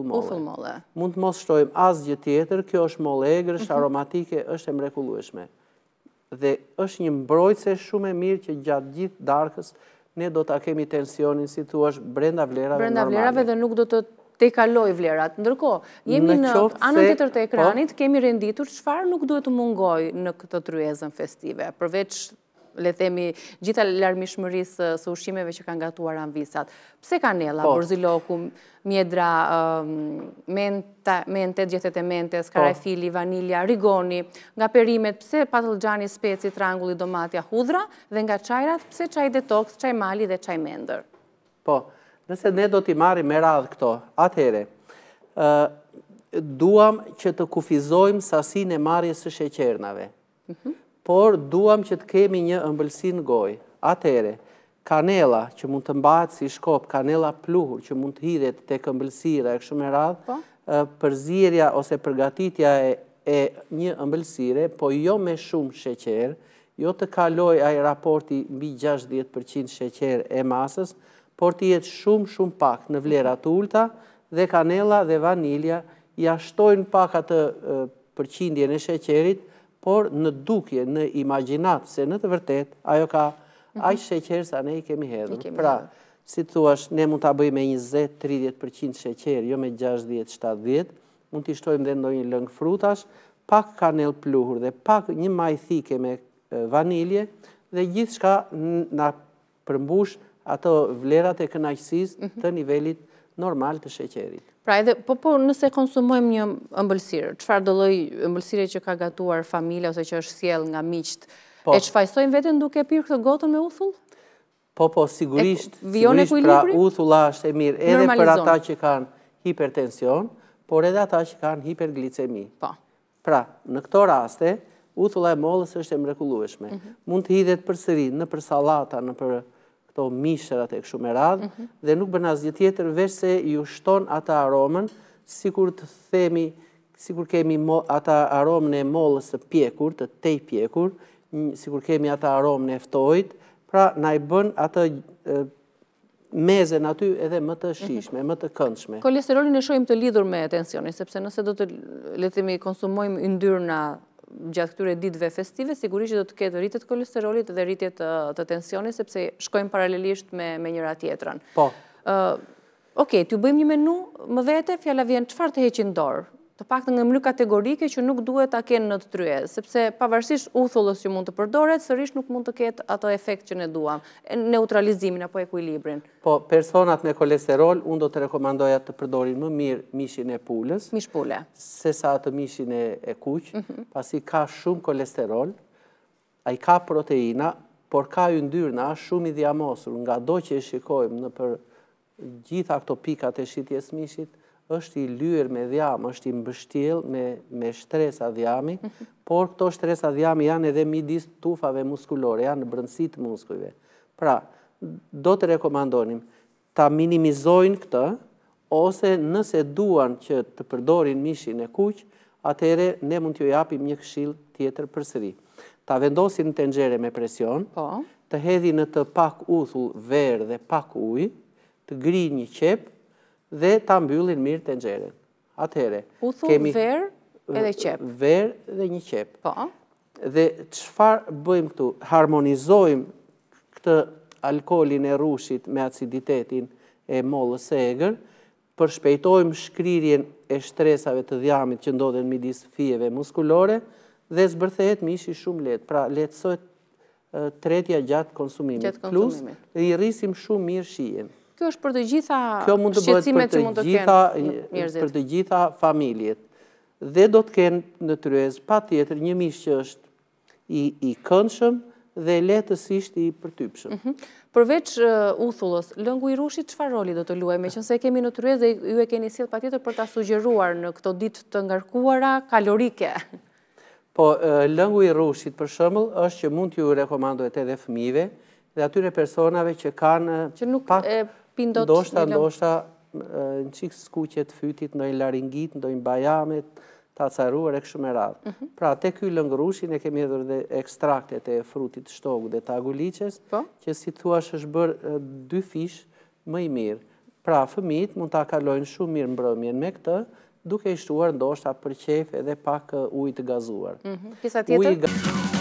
ufull Mund të mos shtojmë asgjë tjetër, kjo është molle e është mhm. aromatike, është e mrekulueshme. Dhe është një mbrojtëse shumë e mirë që gjatë gjithë darkës, ne do të kemi tensionin, si tu është brenda vlerave normali. Brenda vlerave dhe nuk do të te kaloj vlerat. Ndërko, jemi në anën të tërë po? të ekranit, kemi renditur, qëfar nuk duhet të mungoj në këtë tryezën festive, përveç le themi, gjitha larmishmërisë eh, së ushimeve që kanë gatuar anvisat. Pse kanela, po. borziloku, mjedra, ehm, mente, gjethet e mentes, karafili, po. vanilja, rigoni, nga perimet, pse patëlgjani, speci, trangulli, domatja, hudra, dhe nga qajrat, pse qaj detox, qaj mali dhe qaj mender? Po, nëse ne do t'i marri me radhë këto, atëhere, eh, duam që të kufizojmë sasin e marjes së sheqernave. Mhm por duam që të kemi një ëmbëlsi në goj. Atëherë, kanela që mund të mbahet si shkop, kanela pluhur që mund të hidhet të ëmbëlsira e kështu e radhë, po? përzierja ose përgatitja e një ëmbëlsire, po jo me shumë sheqer, jo të kaloj i raporti mbi 60% sheqer e masës, por të jetë shumë shumë pak në vlerat të ulta dhe kanela dhe vanilja ja shtojnë pak atë përqindjen e sheqerit, por në dukje, në imaginat, se në të vërtet, ajo ka mhm. aj sheqerë sa ne i kemi hedhur. Pra, si të thuash, ne mund të aboj me 20-30% sheqerë, jo me 60-70, mund të ishtojmë dhe një lëngë frutash, pak kanel pluhur dhe pak një majthike me vanilje, dhe gjithë shka në përmbush ato vlerat e kënajqësis mhm. të nivelit normal të sheqerit. Pra edhe, po po, nëse konsumojmë një mbëlsirë, qëfar dolloj mbëlsirë që ka gatuar familja ose që është siel nga miqt, po. e që fajsojmë vetën duke pyrë këtë gotën me uthull? Po, po, sigurisht, sigurisht pra uthulla është e mirë edhe për ata që kanë hipertension, por edhe ata që kanë hiperglicemi. Po. Pra, në këto raste, uthulla e molës është e mrekulueshme. Mhm. Mund të hidhet për sëri, në për salata, në për këto mishërat e këshu me radhë, mhm. dhe nuk bërna zgjë tjetër, vërë se ju shton ata aromen, si kur të themi, si kur kemi ata aromen e mollës të pjekur, të tej pjekur, si kur kemi ata aromen e ftojt, pra na i bën ata mezen aty edhe më të mhm. shishme, më të këndshme. Kolesterolin e shojmë të lidhur me tensionin, sepse nëse do të letemi konsumojmë ndyrna gjatë këture ditve festive, sigurisht do të ketë rritet kolesterolit dhe rritet të tensionit, sepse shkojmë paralelisht me njëra tjetërën. Po. Oke, të bëjmë një menu më vete, fjalla vjen, qëfar të heqin dorë? të pak të në mënyrë kategorike që nuk duhet ta kenë në të trye, sepse pavarësisht uthullës që mund të përdoret, sërish nuk mund të ketë ato efekt që ne duam, neutralizimin apo ekuilibrin. Po, personat me kolesterol, unë do të rekomandoja të përdorin më mirë mishin e pulës, mish pule, se sa të mishin e, kuqë, kuq, mhm. pasi ka shumë kolesterol, a i ka proteina, por ka ju ndyrna shumë i dhjamosur, nga do që e shikojmë në për gjitha këto pikat e shqitjes mishit, është i lyër me dhjam, është i mbështil me shtresa dhjami, por këto shtresa dhjami janë edhe midis tufave muskulore, janë në brëndësit muskujve. Pra, do të rekomandonim ta minimizojnë këtë, ose nëse duan që të përdorin mishin e kuq, atere ne mund t'jo japim një këshil tjetër për sëri. Ta vendosin të nxere me presion, po. të hedhin në të pak uthu verë dhe pak uj, të gri një qepë, dhe ta mbyllin mirë të nxeren. Atëhere, U verë edhe qep. Verë dhe një qep. Po. Dhe qëfar bëjmë këtu, harmonizojmë këtë alkolin e rushit me aciditetin e mollës e egrë, përshpejtojmë shkrirjen e shtresave të dhjamit që ndodhen midis fjeve muskulore dhe zbërthejet mishi shumë letë, pra letësojt tretja gjatë konsumimit. Gjatë konsumimit. Plus, i rrisim shumë mirë shijenë. Kjo është për të gjitha shqecimet që mund të kënë mjërzit. Kjo mund të për të gjitha familjet. Dhe do të kënë në të rrezë, pa tjetër, një mishë që është i këndshëm dhe letësisht i përtypshëm. Mhm. Përveç uthullës, lëngu i rushit, që fa roli do të luaj? Me që nëse kemi në të dhe ju e keni silë pa tjetër për ta sugjeruar në këto ditë të ngarkuara kalorike? Po, lëngu i rushit për shëmëllë është që mund t'ju rekomandojt edhe fëmive dhe atyre personave që kanë... Që nuk pindot lëmë. Ndoshta në qikë skuqet fytit, në i laringit, në i bajamit, të acaruar e këshme radhë. Mhm. Pra, te kjoj lëngërushin e kemi edhër dhe ekstraktet e frutit shtogu dhe taguliches, po. që si thuash është bërë dy fish më i mirë. Pra, fëmit mund të akalojnë shumë mirë mbrëmjen me këtë, duke ishtuar ndoshta për qef edhe pak ujtë gazuar. Mhm. Pisa tjetër?